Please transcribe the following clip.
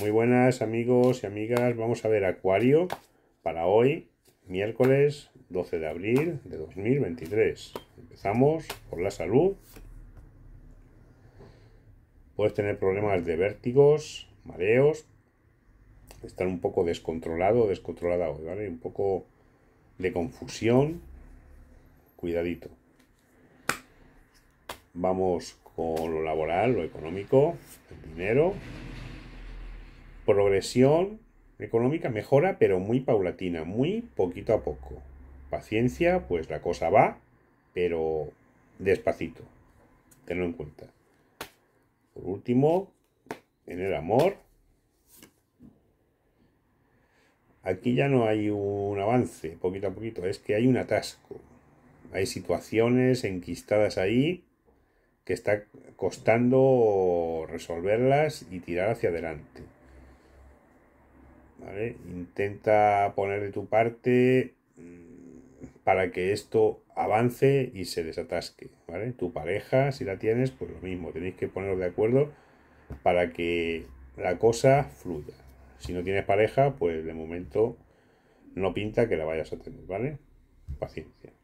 Muy buenas amigos y amigas, vamos a ver Acuario para hoy, miércoles 12 de abril de 2023. Empezamos por la salud. Puedes tener problemas de vértigos, mareos, estar un poco descontrolado, descontrolada hoy, ¿vale? Un poco de confusión. Cuidadito. Vamos con lo laboral, lo económico, el dinero progresión económica mejora, pero muy paulatina, muy poquito a poco. Paciencia, pues la cosa va, pero despacito. Tenlo en cuenta. Por último, en el amor. Aquí ya no hay un avance, poquito a poquito, es que hay un atasco. Hay situaciones enquistadas ahí que está costando resolverlas y tirar hacia adelante. Intenta poner de tu parte mm, para que esto avance y se desatasque, ¿vale? Tu pareja, si la tienes, pues lo mismo, tenéis que poneros de acuerdo para que la cosa fluya. Si no tienes pareja, pues de momento no pinta que la vayas a tener, ¿vale? Paciencia.